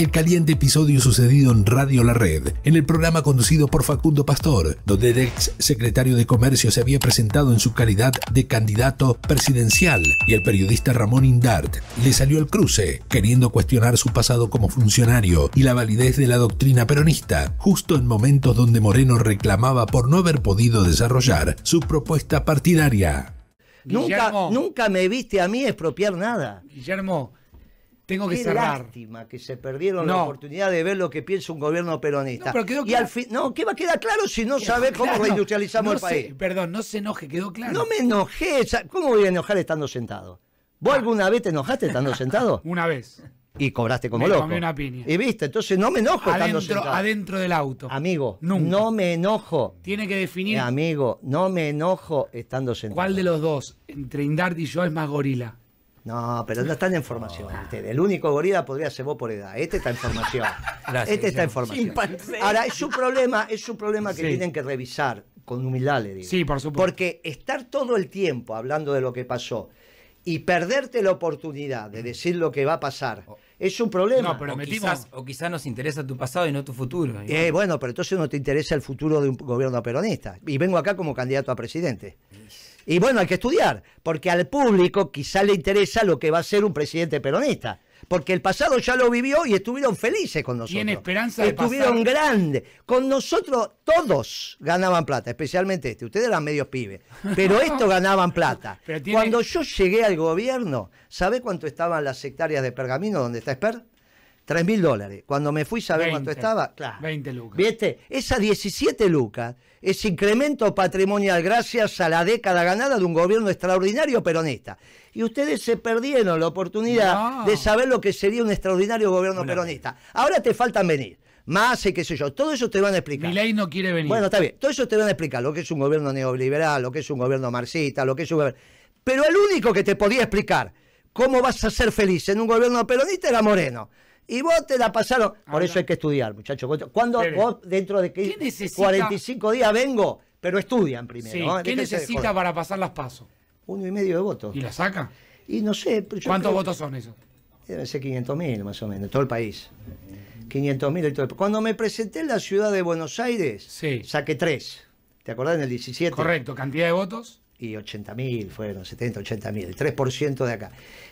el caliente episodio sucedido en Radio La Red, en el programa conducido por Facundo Pastor, donde el ex secretario de Comercio se había presentado en su calidad de candidato presidencial y el periodista Ramón Indart le salió al cruce, queriendo cuestionar su pasado como funcionario y la validez de la doctrina peronista, justo en momentos donde Moreno reclamaba por no haber podido desarrollar su propuesta partidaria. nunca, nunca me viste a mí expropiar nada. Guillermo, tengo que Qué lástima que se perdieron la oportunidad de ver lo que piensa un gobierno peronista. y al fin, no, ¿qué va a quedar claro si no sabe cómo reindustrializamos el país? perdón, no se enoje, quedó claro. No me enojé, ¿cómo voy a enojar estando sentado? ¿Vos ah. alguna vez te enojaste estando sentado? Una vez. Y cobraste como me loco. una piña. Y viste, entonces no me enojo adentro, estando sentado. Adentro del auto. Amigo, no me enojo. Tiene que definir. Eh, amigo, no me enojo estando sentado. ¿Cuál de los dos, entre Indardi y yo, es más gorila? No, pero no están en formación. El único gorila podría ser vos por edad. Este está en formación. Gracias, este está en formación. Ahora, es un problema, es un problema que tienen que revisar con humildad, le digo. Sí, por supuesto. Porque estar todo el tiempo hablando de lo que pasó y perderte la oportunidad de decir lo que va a pasar es un problema. No, pero o, quizás, o quizás nos interesa tu pasado y no tu futuro. Eh, bueno, pero entonces no te interesa el futuro de un gobierno peronista. Y vengo acá como candidato a presidente. Y bueno, hay que estudiar, porque al público quizá le interesa lo que va a ser un presidente peronista. Porque el pasado ya lo vivió y estuvieron felices con nosotros. Y en esperanza Estuvieron grandes. Con nosotros todos ganaban plata, especialmente este. Ustedes eran medios pibes, pero estos ganaban plata. Cuando yo llegué al gobierno, ¿sabe cuánto estaban las hectáreas de pergamino donde está Esper? 3 mil dólares. Cuando me fui, a ver cuánto estaba? 20 lucas. ¿Viste? Esas 17 lucas es incremento patrimonial gracias a la década ganada de un gobierno extraordinario peronista. Y ustedes se perdieron la oportunidad de saber lo que sería un extraordinario gobierno peronista. Ahora te faltan venir. Más y qué sé yo, todo eso te van a explicar. Mi ley no quiere venir. Bueno, está bien, todo eso te van a explicar, lo que es un gobierno neoliberal, lo que es un gobierno marxista, lo que es un gobierno... Pero el único que te podía explicar cómo vas a ser feliz en un gobierno peronista era Moreno. Y vos te la pasaron. Por eso hay que estudiar, muchachos. Cuando vos dentro de que 45 días vengo, pero estudian primero. ¿Qué necesita para pasar las pasos? Uno y medio de votos. ¿Y la saca? Y no sé. ¿Cuántos votos son esos? Deben ser 500 mil más o menos, todo el país. 500 Cuando me presenté en la ciudad de Buenos Aires, saqué tres. ¿Te acordás en el 17? Correcto, cantidad de votos y 80.000, fueron 70, 80.000, el 3% de acá.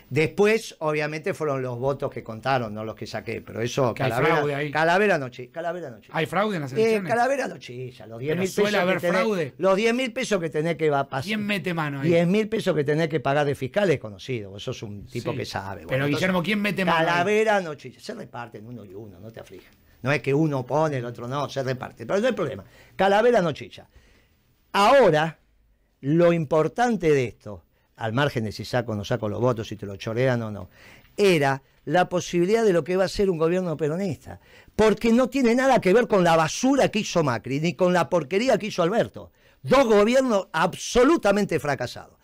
Después, obviamente, fueron los votos que contaron, no los que saqué, pero eso, fraude Calavera, Calavera noche, Calavera noche. ¿Hay fraude en las eh, elecciones? calavera noche, ya, los 10 mil pesos. Haber fraude. los 10 pesos que tenés que pasar. ¿Quién mete mano ahí? pesos que tenés que pagar de fiscales es conocido, vos sos un tipo que sabe. pero Guillermo, ¿quién mete mano? Calavera noche, se reparten uno y uno, no te aflijas. No es que uno pone, el otro no, se reparte. Pero no hay problema. Calavera no Ahora, lo importante de esto, al margen de si saco o no saco los votos, si te lo chorean o no, era la posibilidad de lo que va a ser un gobierno peronista. Porque no tiene nada que ver con la basura que hizo Macri, ni con la porquería que hizo Alberto. Dos gobiernos absolutamente fracasados.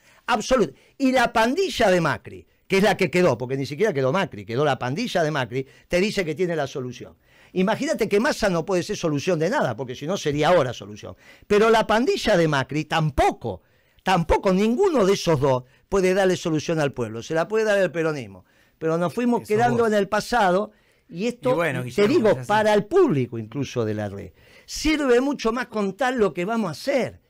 y la pandilla de Macri, que es la que quedó, porque ni siquiera quedó Macri, quedó la pandilla de Macri, te dice que tiene la solución. Imagínate que Massa no puede ser solución de nada, porque si no sería ahora solución. Pero la pandilla de Macri tampoco, tampoco ninguno de esos dos puede darle solución al pueblo, se la puede dar el peronismo. Pero nos fuimos quedando en el pasado y esto, te digo, para el público incluso de la red, sirve mucho más contar lo que vamos a hacer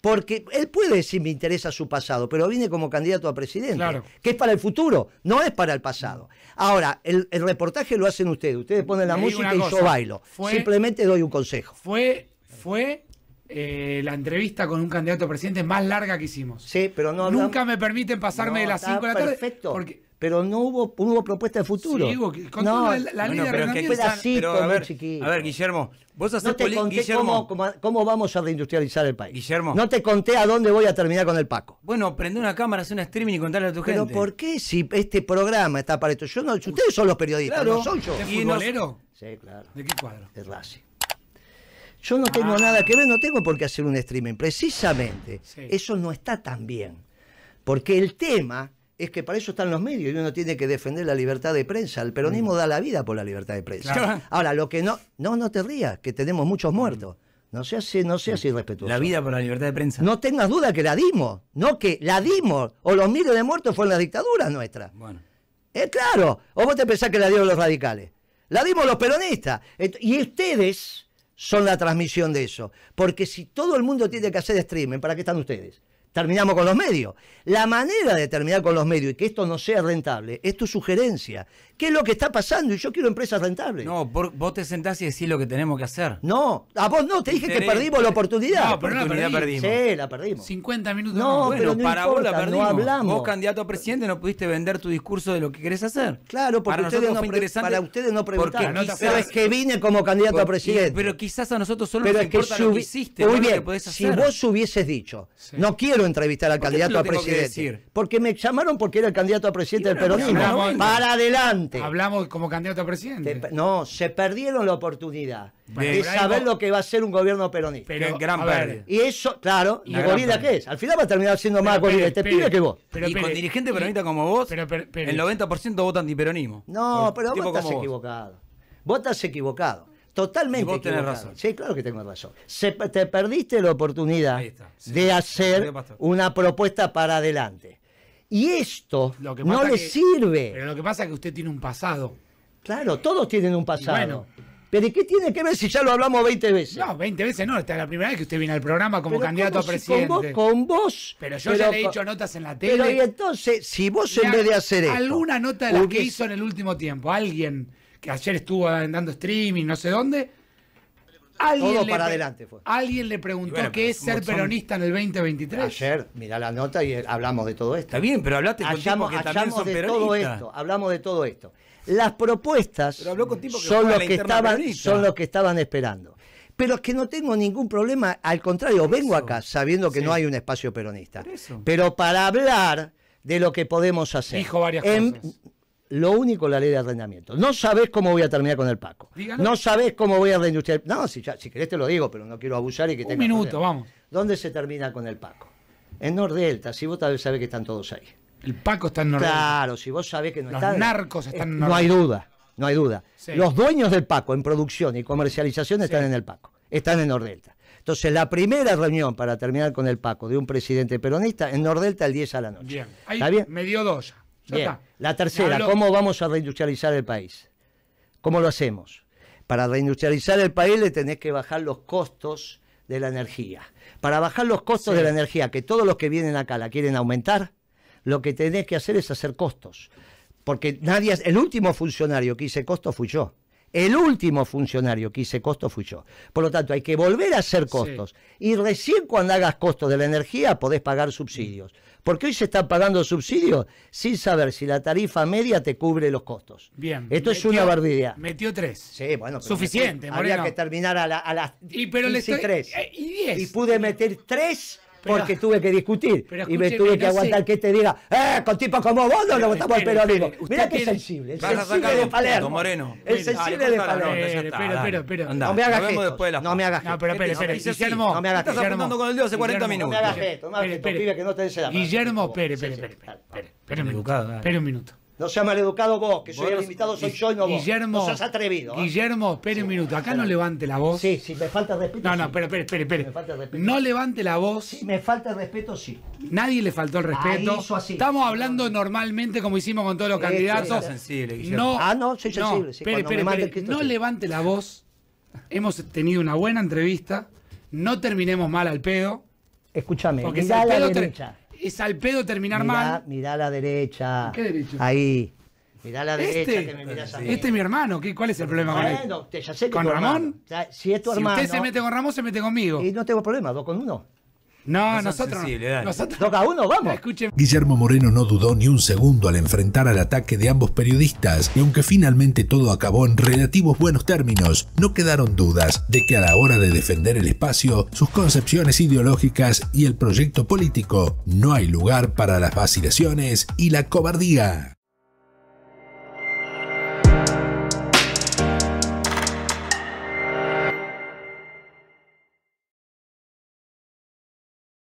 porque él puede decir me interesa su pasado, pero viene como candidato a presidente, que es para el futuro, no es para el pasado. Ahora, el, reportaje lo hacen ustedes, ustedes ponen la música y yo bailo. Simplemente doy un consejo. Fue, fue eh, la entrevista con un candidato a presidente más larga que hicimos. Sí, pero no Nunca me permiten pasarme de las 5 de la tarde. Perfecto. Pero no hubo, hubo propuesta de futuro. Sí, la, a, ver, Guillermo, vos haces no cómo, vamos a reindustrializar el país. Guillermo. No te conté a dónde voy a terminar con el Paco. Bueno, prende una cámara, hace un streaming y contale a tu gente. Pero ¿por qué si este programa está para esto? Yo no, ustedes son los periodistas, claro, no soy yo. ¿Es futbolero? Sí, claro. ¿De qué cuadro? De yo no tengo ah. nada que ver, no tengo por qué hacer un streaming. Precisamente, eso no está tan bien. Porque el tema es que para eso están los medios y uno tiene que defender la libertad de prensa. El peronismo mm. da la vida por la libertad de prensa. Ahora, lo que no, no, no te rías, que tenemos muchos mm. muertos. No seas, no irrespetuoso. La vida por la libertad de prensa. No tengas duda que la dimos, no que la dimos, o los miles de muertos fueron la dictadura nuestra. Bueno. Es eh, claro, o vos te pensás que la dieron los radicales. La dimos los peronistas. Y ustedes, son la transmisión de eso. Porque si todo el mundo tiene que hacer streaming, ¿para qué están ustedes? Terminamos con los medios. La manera de terminar con los medios y que esto no sea rentable es tu sugerencia, ¿Qué es lo que está pasando? Y yo quiero empresas rentables. No, vos te sentás y decís lo que tenemos que hacer. No, a vos no, te dije que perdimos la oportunidad. No, pero la oportunidad perdimos. Sí, la perdimos. 50 minutos. No, pero no para vos la perdimos. No hablamos. Vos, candidato a presidente, no pudiste vender tu discurso de lo que querés hacer. Claro, porque para ustedes, no interesante para ustedes no que vine como candidato a presidente. Pero quizás a nosotros solo nos lo que hiciste, muy bien, Si vos hubieses dicho, no quiero entrevistar al candidato a presidente. Porque me llamaron porque era el candidato a presidente del peronismo. Para adelante. Hablamos como candidato a presidente. no, se perdieron la oportunidad de, saber lo que va a ser un gobierno peronista. Pero en gran parte Y eso, claro, ¿y gorila qué es? Al final va a terminar siendo más gorila este pibe que vos. Pero, y con dirigente peronista como vos, el 90% vota antiperonismo. No, pero vos estás equivocado. Vos estás equivocado. Totalmente. razón. Sí, claro que tengo razón. Se, te perdiste la oportunidad de hacer una propuesta para adelante. Y esto no le sirve. Pero lo que pasa es que usted tiene un pasado. Claro, todos tienen un pasado. pero ¿y qué tiene que ver si ya lo hablamos 20 veces? No, 20 veces no. Esta es la primera vez que usted viene al programa como candidato a presidente. con, vos, Pero yo ya le he hecho notas en la tele. Pero y entonces, si vos en vez de hacer alguna Alguna nota de la que hizo en el último tiempo, alguien que ayer estuvo dando streaming, no sé dónde, Alguien Todo para adelante fue. Alguien le preguntó qué es ser peronista en el 2023. Ayer, mira la nota y eh, hablamos de todo esto. Está bien, pero hablaste con de todo esto, hablamos de todo esto. Las propuestas son, los que estaban, son los que estaban esperando. Pero es que no tengo ningún problema, al contrario, vengo acá sabiendo que no hay un espacio peronista. Pero para hablar de lo que podemos hacer. Dijo varias cosas lo único la ley de arrendamiento. No sabés cómo voy a terminar con el Paco. No sabés cómo voy a reindustrializar. No, si, ya, querés te lo digo, pero no quiero abusar y que Un minuto, vamos. ¿Dónde se termina con el Paco? En Nordelta, si vos sabés que están todos ahí. El Paco está en Nordelta. Claro, si vos sabés que no están. Los narcos eh, están en Nordelta. No hay duda, no hay duda. Los dueños del Paco en producción y comercialización están en el Paco, están en Nordelta. Entonces, la primera reunión para terminar con el Paco de un presidente peronista en Nordelta el 10 a la noche. Bien, ahí ¿Está bien? me dio dos. La tercera, ¿cómo vamos a reindustrializar el país? ¿Cómo lo hacemos? Para reindustrializar el país le tenés que bajar los costos de la energía. Para bajar los costos de la energía, que todos los que vienen acá la quieren aumentar, lo que tenés que hacer es hacer costos. Porque nadie, el último funcionario que hice costos fui yo. El último funcionario que hice costos fui yo. Por lo tanto, hay que volver a hacer costos. Y recién cuando hagas costos de la energía podés pagar subsidios. Mm. Porque hoy se están pagando subsidios sin saber si la tarifa media te cubre los costos. Bien. Esto es una barbaridad. Metió tres. Sí, bueno. Suficiente, Habría que terminar a, las pero 10. Eh, y pude meter tres porque tuve que discutir y me tuve que aguantar que te diga, ¡eh! Con tipos como vos no botamos votamos al peronismo. Mirá qué sensible, el sensible de Palermo. Moreno. El sensible de Palermo. Pero, pero, pero. No me hagas No me hagas No, pero, espere No me hagas Estás apuntando con el Dios hace 40 minutos. No me hagas gestos, no me hagas gestos, pibe, que no te la Guillermo, espere, espere, espere. un minuto. No seas maleducado vos, que soy el invitado, soy yo y no Guillermo, vos. No atrevido. ¿eh? Guillermo, espere un minuto. Acá no levante la voz. Sí, si me falta respeto. No, no, pero espere, espere, espere. me falta respeto, no levante la voz. Si me falta el respeto, sí. Nadie le faltó el ah, respeto. Ahí hizo así. Estamos hablando normalmente, como hicimos con todos los candidatos. No, ah, no, soy sensible. No, espere, espere, No levante la voz. Hemos tenido una buena entrevista. No terminemos mal al pedo. Escúchame, mirá a la derecha es al pedo terminar mal. mira a la derecha. ¿Qué derecha? Ahí. mira a la derecha este que me mirás a este mí. Este es mi hermano. ¿Qué, ¿Cuál es el problema con él? ya sé que ¿Con Ramón? si es tu hermano. Si usted se mete con Ramón, se mete conmigo. Y no tengo problema, dos con uno. No, nosotros, Toca uno, vamos. Guillermo Moreno no dudó ni un segundo al enfrentar al ataque de ambos periodistas, y aunque finalmente todo acabó en relativos buenos términos, no quedaron dudas de que a la hora de defender el espacio, sus concepciones ideológicas y el proyecto político, no hay lugar para las vacilaciones y la cobardía.